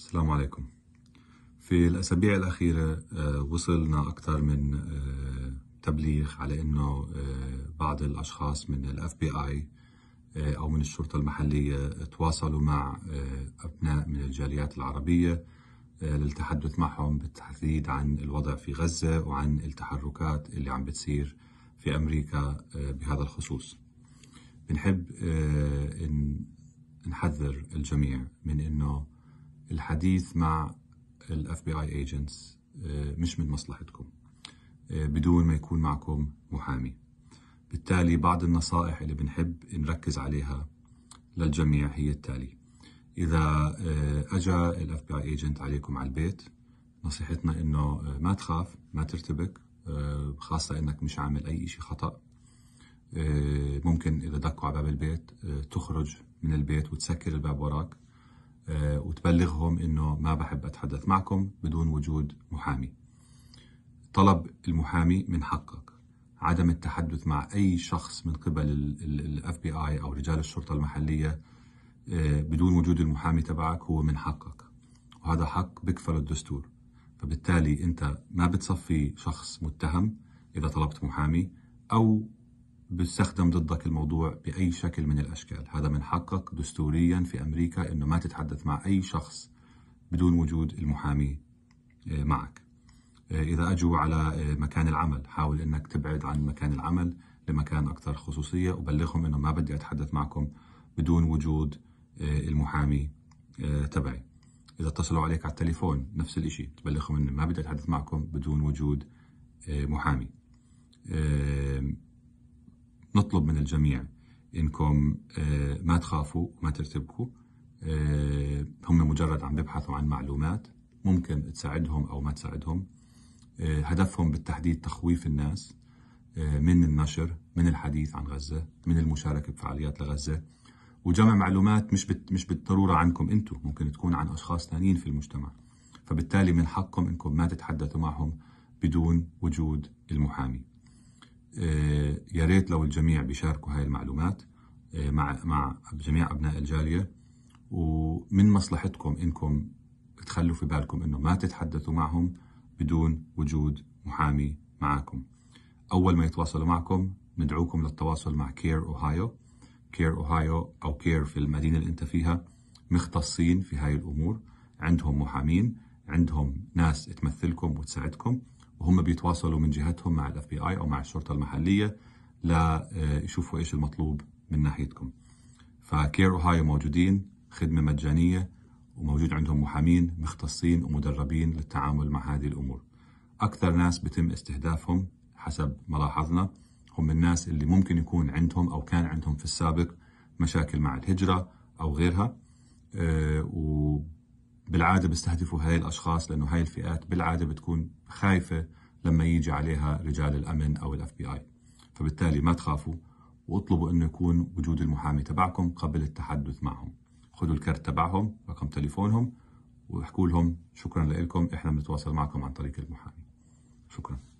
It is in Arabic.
السلام عليكم في الأسابيع الأخيرة آه، وصلنا أكثر من آه، تبليغ على أنه آه، بعض الأشخاص من الاف بي آي أو من الشرطة المحلية تواصلوا مع أبناء من الجاليات العربية للتحدث معهم بالتحديد عن الوضع في غزة وعن التحركات اللي عم بتصير في أمريكا بهذا الخصوص بنحب نحذر الجميع من أنه الحديث مع الاف بي اي ايجنتس مش من مصلحتكم آه، بدون ما يكون معكم محامي بالتالي بعض النصائح اللي بنحب نركز عليها للجميع هي التالي اذا اجى الاف بي اي ايجنت عليكم على البيت نصيحتنا انه آه، ما تخاف ما ترتبك آه، خاصة انك مش عامل اي شيء خطأ ممكن اذا دقوا على باب البيت تخرج من البيت وتسكر الباب وراك آه، وتبلغهم انه ما بحب اتحدث معكم بدون وجود محامي. طلب المحامي من حقك عدم التحدث مع اي شخص من قبل الاف بي اي او رجال الشرطه المحليه آه، بدون وجود المحامي تبعك هو من حقك وهذا حق بكفل الدستور فبالتالي انت ما بتصفي شخص متهم اذا طلبت محامي او بيستخدم ضدك الموضوع بأي شكل من الأشكال هذا من حقك دستوريا في أمريكا أنه ما تتحدث مع أي شخص بدون وجود المحامي آه، معك آه، إذا أجوا على آه، مكان العمل حاول أنك تبعد عن مكان العمل لمكان أكثر خصوصية وبلغهم أنه ما بدي أتحدث معكم بدون وجود المحامي تبعي إذا اتصلوا عليك على التليفون نفس الإشي تبلغهم أنه ما بدي أتحدث معكم بدون وجود محامي نطلب من الجميع انكم آه، ما تخافوا ما ترتبكوا آه، هم مجرد عم بيبحثوا عن معلومات ممكن تساعدهم او ما تساعدهم آه، هدفهم بالتحديد تخويف الناس من النشر من الحديث عن غزه من المشاركه بفعاليات لغزه وجمع معلومات مش بت مش بالضروره عنكم انتم ممكن تكون عن اشخاص ثانيين في المجتمع فبالتالي من حقكم انكم ما تتحدثوا معهم بدون وجود المحامي يا ريت لو الجميع بيشاركوا هاي المعلومات آه، مع مع جميع ابناء الجاليه ومن مصلحتكم انكم تخلوا في بالكم انه ما تتحدثوا معهم بدون وجود محامي معاكم اول ما يتواصلوا معكم ندعوكم للتواصل مع كير اوهايو كير اوهايو او كير في المدينه اللي انت فيها مختصين في هاي الامور عندهم محامين عندهم ناس تمثلكم وتساعدكم وهم بيتواصلوا من جهتهم مع الاف بي اي او مع الشرطه المحليه ليشوفوا آه، ايش المطلوب من ناحيتكم فكير اوهايو موجودين خدمه مجانيه وموجود عندهم محامين مختصين ومدربين للتعامل مع هذه الامور اكثر ناس بتم استهدافهم حسب ما لاحظنا هم الناس اللي ممكن يكون عندهم او كان عندهم في السابق مشاكل مع الهجره او غيرها آه، وبالعاده بيستهدفوا هاي الاشخاص لانه هاي الفئات بالعاده بتكون خايفه لما يجي عليها رجال الامن او الاف بي اي فبالتالي ما تخافوا واطلبوا انه يكون وجود المحامي تبعكم قبل التحدث معهم خذوا الكرت تبعهم رقم تليفونهم واحكوا لهم شكرا لكم احنا بنتواصل معكم عن طريق المحامي شكرا